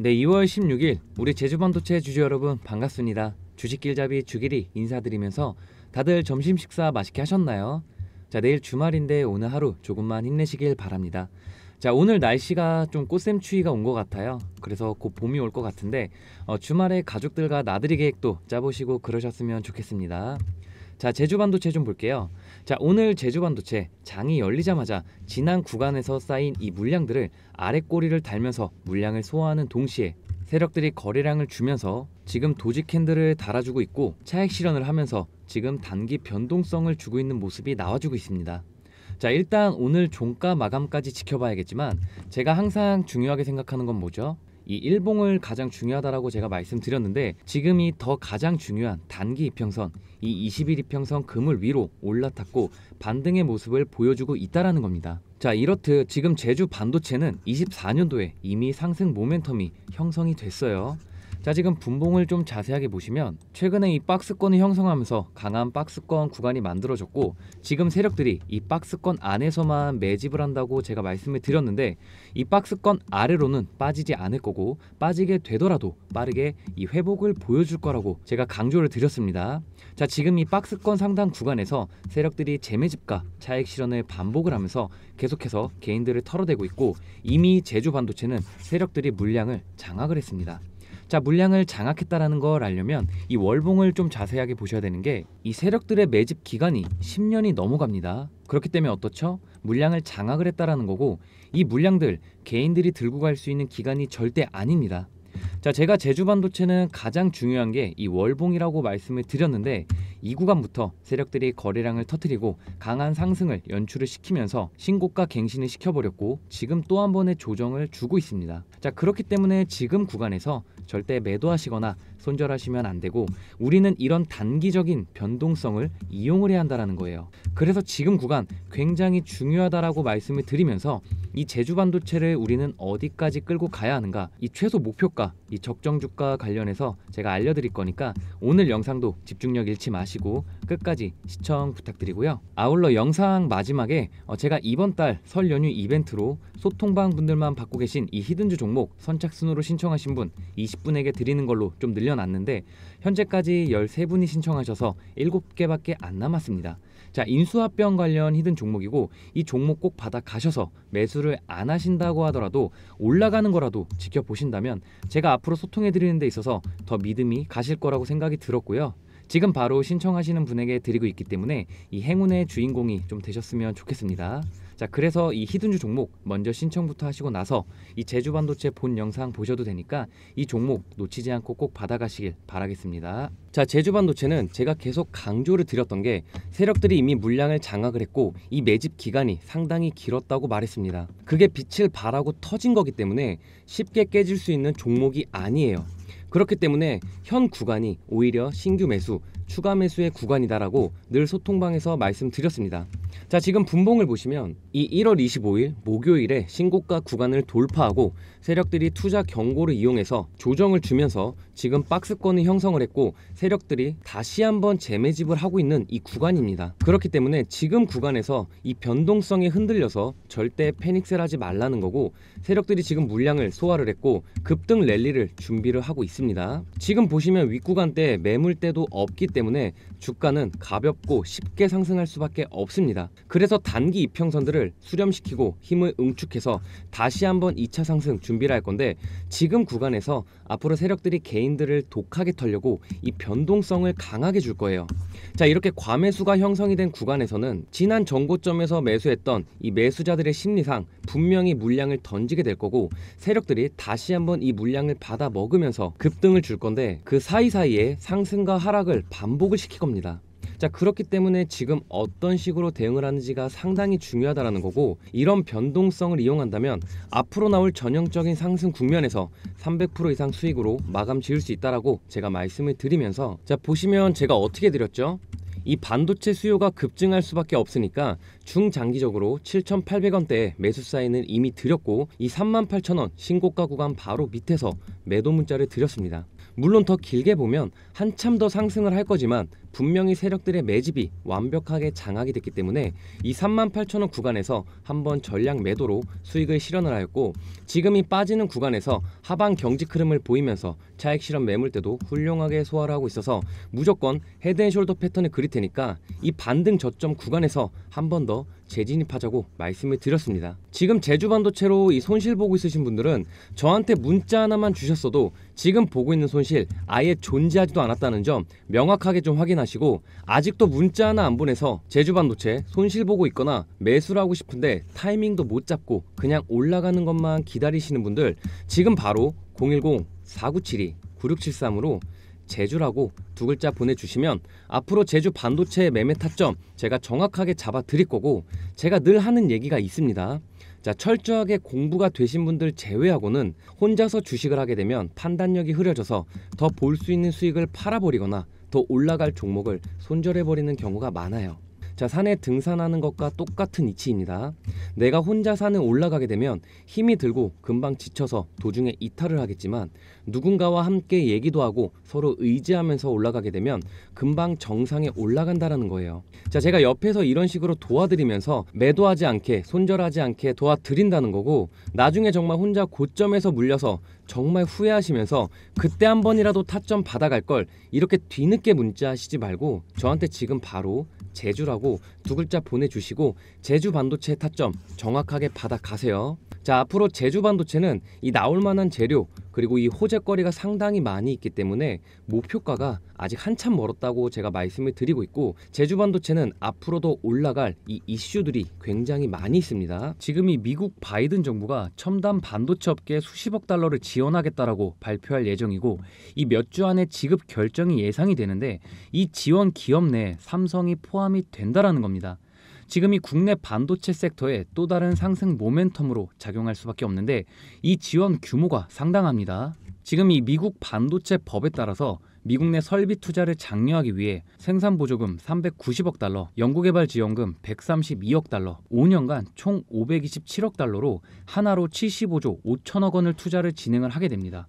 네, 2월 16일 우리 제주반도체 주주 여러분 반갑습니다. 주식길잡이 주길이 인사드리면서 다들 점심 식사 맛있게 하셨나요? 자, 내일 주말인데 오늘 하루 조금만 힘내시길 바랍니다. 자, 오늘 날씨가 좀 꽃샘 추위가 온 것 같아요. 그래서 곧 봄이 올 것 같은데 어, 주말에 가족들과 나들이 계획도 짜보시고 그러셨으면 좋겠습니다. 자, 제주 반도체 좀 볼게요. 자, 오늘 제주 반도체 장이 열리자마자 지난 구간에서 쌓인 이 물량들을 아래 꼬리를 달면서 물량을 소화하는 동시에 세력들이 거래량을 주면서 지금 도지 캔들을 달아주고 있고 차액 실현을 하면서 지금 단기 변동성을 주고 있는 모습이 나와주고 있습니다. 자 일단 오늘 종가 마감까지 지켜봐야겠지만 제가 항상 중요하게 생각하는 건 뭐죠? 이 일봉을 가장 중요하다라고 제가 말씀드렸는데 지금이 더 가장 중요한 단기 이평선 이 2 1일 이평선 금을 위로 올라탔고 반등의 모습을 보여주고 있다라는 겁니다. 자 이렇듯 지금 제주 반도체는 24년도에 이미 상승 모멘텀이 형성이 됐어요. 자 지금 분봉을 좀 자세하게 보시면 최근에 이 박스권을 형성하면서 강한 박스권 구간이 만들어졌고 지금 세력들이 이 박스권 안에서만 매집을 한다고 제가 말씀을 드렸는데 이 박스권 아래로는 빠지지 않을 거고 빠지게 되더라도 빠르게 이 회복을 보여줄 거라고 제가 강조를 드렸습니다. 자 지금 이 박스권 상단 구간에서 세력들이 재매집과 차익 실현을 반복을 하면서 계속해서 개인들을 털어대고 있고 이미 제주 반도체는 세력들이 물량을 장악을 했습니다. 자, 물량을 장악했다라는 걸 알려면 이 월봉을 좀 자세하게 보셔야 되는 게 이 세력들의 매집 기간이 10년이 넘어갑니다. 그렇기 때문에 어떻죠? 물량을 장악을 했다라는 거고 이 물량들 개인들이 들고 갈 수 있는 기간이 절대 아닙니다. 자, 제가 제주 반도체는 가장 중요한 게 이 월봉이라고 말씀을 드렸는데 이 구간부터 세력들이 거래량을 터뜨리고 강한 상승을 연출을 시키면서 신고가 갱신을 시켜버렸고 지금 또 한 번의 조정을 주고 있습니다. 자 그렇기 때문에 지금 구간에서 절대 매도하시거나 손절하시면 안 되고 우리는 이런 단기적인 변동성을 이용을 해야 한다는 거예요. 그래서 지금 구간 굉장히 중요하다라고 말씀을 드리면서 이 제주 반도체를 우리는 어디까지 끌고 가야 하는가 이 최소 목표가 이 적정 주가 관련해서 제가 알려드릴 거니까 오늘 영상도 집중력 잃지 마시고 끝까지 시청 부탁드리고요. 아울러 영상 마지막에 어, 제가 이번 달 설 연휴 이벤트로 소통방 분들만 받고 계신 이 히든주 종목 선착순으로 신청하신 분 20분에게 드리는 걸로 좀 늘려놨는데 현재까지 13분이 신청하셔서 7개밖에 안 남았습니다. 자, 인수합병 관련 히든 종목이고 이 종목 꼭 받아 가셔서 매수를 안 하신다고 하더라도 올라가는 거라도 지켜보신다면 제가 앞으로 소통해 드리는 데 있어서 더 믿음이 가실 거라고 생각이 들었고요. 지금 바로 신청하시는 분에게 드리고 있기 때문에 이 행운의 주인공이 좀 되셨으면 좋겠습니다. 자, 그래서 이 히든주 종목 먼저 신청부터 하시고 나서 이 제주 반도체 본 영상 보셔도 되니까 이 종목 놓치지 않고 꼭 받아가시길 바라겠습니다. 자, 제주 반도체는 제가 계속 강조를 드렸던 게 세력들이 이미 물량을 장악을 했고 이 매집 기간이 상당히 길었다고 말했습니다. 그게 빛을 발하고 터진 거기 때문에 쉽게 깨질 수 있는 종목이 아니에요. 그렇기 때문에 현 구간이 오히려 신규 매수, 추가 매수의 구간이다라고 늘 소통방에서 말씀드렸습니다. 자, 지금 분봉을 보시면 이 1월 25일 목요일에 신고가 구간을 돌파하고 세력들이 투자 경고를 이용해서 조정을 주면서 지금 박스권을 형성을 했고 세력들이 다시 한번 재매집을 하고 있는 이 구간입니다. 그렇기 때문에 지금 구간에서 이 변동성에 흔들려서 절대 패닉셀 하지 말라는 거고 세력들이 지금 물량을 소화를 했고 급등 랠리를 준비를 하고 있습니다. 있습니다. 지금 보시면 윗구간때 매물대도 없기 때문에 주가는 가볍고 쉽게 상승할 수밖에 없습니다. 그래서 단기 이평선들을 수렴시키고 힘을 응축해서 다시 한번 2차 상승 준비를 할 건데 지금 구간에서 앞으로 세력들이 개인들을 독하게 털려고 이 변동성을 강하게 줄 거예요. 자 이렇게 과매수가 형성이 된 구간에서는 지난 정고점에서 매수했던 이 매수자들의 심리상 분명히 물량을 던지게 될 거고 세력들이 다시 한번 이 물량을 받아 먹으면서 그 급등을 줄 건데 그 사이사이에 상승과 하락을 반복을 시킬 겁니다. 자 그렇기 때문에 지금 어떤 식으로 대응을 하는지가 상당히 중요하다는 거고 이런 변동성을 이용한다면 앞으로 나올 전형적인 상승 국면에서 300% 이상 수익으로 마감 지을 수 있다라고 제가 말씀을 드리면서 자 보시면 제가 어떻게 드렸죠? 이 반도체 수요가 급증할 수밖에 없으니까 중장기적으로 7,800원대에 매수 사인을 이미 드렸고 이 38,000원 신고가 구간 바로 밑에서 매도 문자를 드렸습니다. 물론 더 길게 보면 한참 더 상승을 할 거지만 분명히 세력들의 매집이 완벽하게 장악이 됐기 때문에 이 38,000원 구간에서 한번 전량 매도로 수익을 실현을 하였고 지금이 빠지는 구간에서 하방 경직 흐름을 보이면서 차익 실현 매물 대도 훌륭하게 소화를 하고 있어서 무조건 헤드앤숄더 패턴을 그릴 테니까 이 반등 저점 구간에서 한번더 재진입하자고 말씀을 드렸습니다. 지금 제주 반도체로 이 손실 보고 있으신 분들은 저한테 문자 하나만 주셨어도 지금 보고 있는 손실 아예 존재하지도 않았다는 점 명확하게 좀 확인하시고 아직도 문자 하나 안 보내서 제주 반도체 손실 보고 있거나 매수를 하고 싶은데 타이밍도 못 잡고 그냥 올라가는 것만 기다리시는 분들 지금 바로 010 4972 9673으로 제주라고 두 글자 보내주시면 앞으로 제주 반도체의 매매 타점 제가 정확하게 잡아 드릴 거고 제가 늘 하는 얘기가 있습니다. 자, 철저하게 공부가 되신 분들 제외하고는 혼자서 주식을 하게 되면 판단력이 흐려져서 더 볼 수 있는 수익을 팔아버리거나 더 올라갈 종목을 손절해버리는 경우가 많아요. 자, 산에 등산하는 것과 똑같은 이치입니다. 내가 혼자 산을 올라가게 되면 힘이 들고 금방 지쳐서 도중에 이탈을 하겠지만 누군가와 함께 얘기도 하고 서로 의지하면서 올라가게 되면 금방 정상에 올라간다라는 거예요. 자, 제가 옆에서 이런 식으로 도와드리면서 매도하지 않게 손절하지 않게 도와드린다는 거고 나중에 정말 혼자 고점에서 물려서 정말 후회하시면서 그때 한 번이라도 타점 받아갈 걸 이렇게 뒤늦게 문자하시지 말고 저한테 지금 바로 제주라고 두 글자 보내주시고 제주 반도체 타점 정확하게 받아가세요. 자 앞으로 제주 반도체는 이 나올 만한 재료 그리고 이 호재거리가 상당히 많이 있기 때문에 목표가가 아직 한참 멀었다고 제가 말씀을 드리고 있고 제주 반도체는 앞으로도 올라갈 이 이슈들이 굉장히 많이 있습니다. 지금 이 미국 바이든 정부가 첨단 반도체 업계에 수십억 달러를 지원하겠다라고 발표할 예정이고 이 몇 주 안에 지급 결정이 예상이 되는데 이 지원 기업 내에 삼성이 포함이 된다라는 겁니다. 지금이 국내 반도체 섹터의 또 다른 상승 모멘텀으로 작용할 수밖에 없는데 이 지원 규모가 상당합니다. 지금 이 미국 반도체 법에 따라서 미국 내 설비 투자를 장려하기 위해 생산 보조금 390억 달러, 연구개발 지원금 132억 달러, 5년간 총 527억 달러로 하나로 75조 5천억 원을 투자를 진행을 하게 됩니다.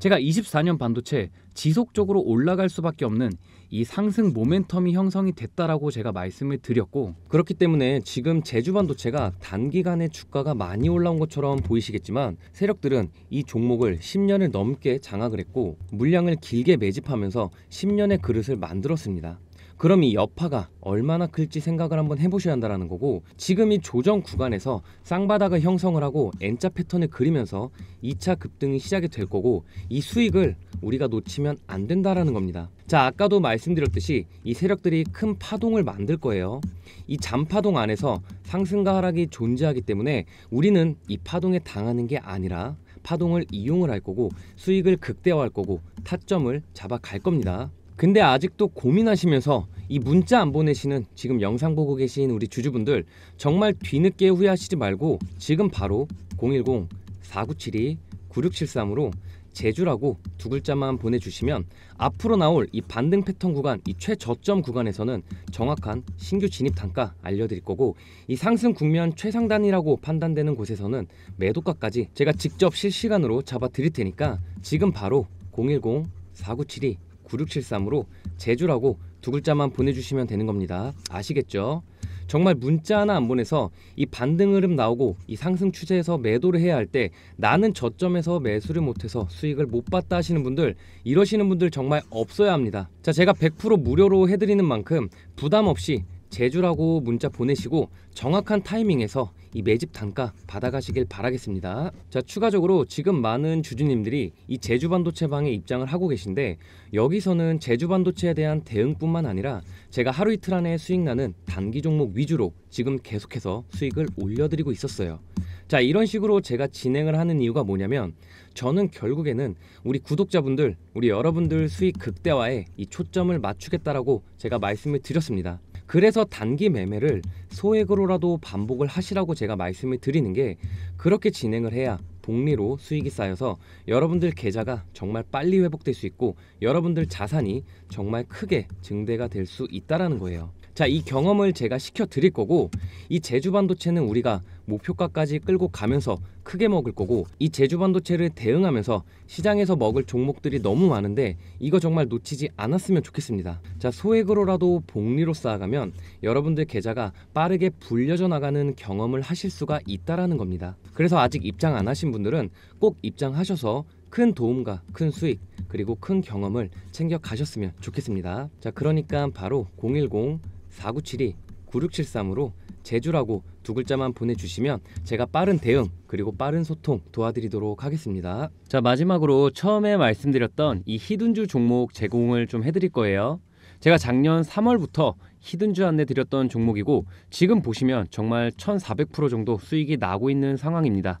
제가 24년 반도체 지속적으로 올라갈 수밖에 없는 이 상승 모멘텀이 형성이 됐다라고 제가 말씀을 드렸고 그렇기 때문에 지금 제주 반도체가 단기간에 주가가 많이 올라온 것처럼 보이시겠지만 세력들은 이 종목을 10년을 넘게 장악을 했고 물량을 길게 매집하면서 10년의 그릇을 만들었습니다. 그럼 이 여파가 얼마나 클지 생각을 한번 해보셔야 한다는 거고 지금 이 조정 구간에서 쌍바닥을 형성을 하고 N자 패턴을 그리면서 2차 급등이 시작이 될 거고 이 수익을 우리가 놓치면 안 된다라는 겁니다. 자 아까도 말씀드렸듯이 이 세력들이 큰 파동을 만들 거예요. 이 잔파동 안에서 상승과 하락이 존재하기 때문에 우리는 이 파동에 당하는 게 아니라 파동을 이용을 할 거고 수익을 극대화할 거고 타점을 잡아갈 겁니다. 근데 아직도 고민하시면서 이 문자 안 보내시는 지금 영상 보고 계신 우리 주주분들 정말 뒤늦게 후회하시지 말고 지금 바로 010-4972-9673으로 제주라고 두 글자만 보내주시면 앞으로 나올 이 반등 패턴 구간 이 최저점 구간에서는 정확한 신규 진입 단가 알려드릴 거고 이 상승 국면 최상단이라고 판단되는 곳에서는 매도가까지 제가 직접 실시간으로 잡아 드릴 테니까 지금 바로 010-4972 9673으로 제주라고 두 글자만 보내주시면 되는 겁니다. 아시겠죠? 정말 문자 하나 안 보내서 이 반등 흐름 나오고 이 상승 추세에서 매도를 해야 할 때 나는 저점에서 매수를 못해서 수익을 못 봤다 하시는 분들 이러시는 분들 정말 없어야 합니다. 자 제가 100% 무료로 해드리는 만큼 부담 없이 제주라고 문자 보내시고 정확한 타이밍에서 이 매집 단가 받아가시길 바라겠습니다. 자 추가적으로 지금 많은 주주님들이 이 제주반도체방에 입장을 하고 계신데 여기서는 제주반도체에 대한 대응뿐만 아니라 제가 하루 이틀 안에 수익 나는 단기 종목 위주로 지금 계속해서 수익을 올려드리고 있었어요. 자 이런 식으로 제가 진행을 하는 이유가 뭐냐면 저는 결국에는 우리 구독자분들 우리 여러분들 수익 극대화에 이 초점을 맞추겠다라고 제가 말씀을 드렸습니다. 그래서 단기 매매를 소액으로라도 반복을 하시라고 제가 말씀을 드리는 게 그렇게 진행을 해야 복리로 수익이 쌓여서 여러분들 계좌가 정말 빨리 회복될 수 있고 여러분들 자산이 정말 크게 증대가 될 수 있다라는 거예요. 자, 이 경험을 제가 시켜 드릴 거고 이 제주 반도체는 우리가 목표가까지 끌고 가면서 크게 먹을 거고 이 제주 반도체를 대응하면서 시장에서 먹을 종목들이 너무 많은데 이거 정말 놓치지 않았으면 좋겠습니다. 자, 소액으로라도 복리로 쌓아가면 여러분들 계좌가 빠르게 불려져 나가는 경험을 하실 수가 있다라는 겁니다. 그래서 아직 입장 안 하신 분들은 꼭 입장하셔서 큰 도움과 큰 수익 그리고 큰 경험을 챙겨 가셨으면 좋겠습니다. 자, 그러니까 바로 010 4972-9673으로 제주라고 두 글자만 보내주시면 제가 빠른 대응 그리고 빠른 소통 도와드리도록 하겠습니다. 자 마지막으로 처음에 말씀드렸던 이 히든주 종목 제공을 좀 해드릴 거예요. 제가 작년 3월부터 히든주 안내 드렸던 종목이고 지금 보시면 정말 1400% 정도 수익이 나고 있는 상황입니다.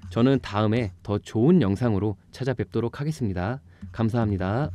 저는 다음에 더 좋은 영상으로 찾아뵙도록 하겠습니다. 감사합니다.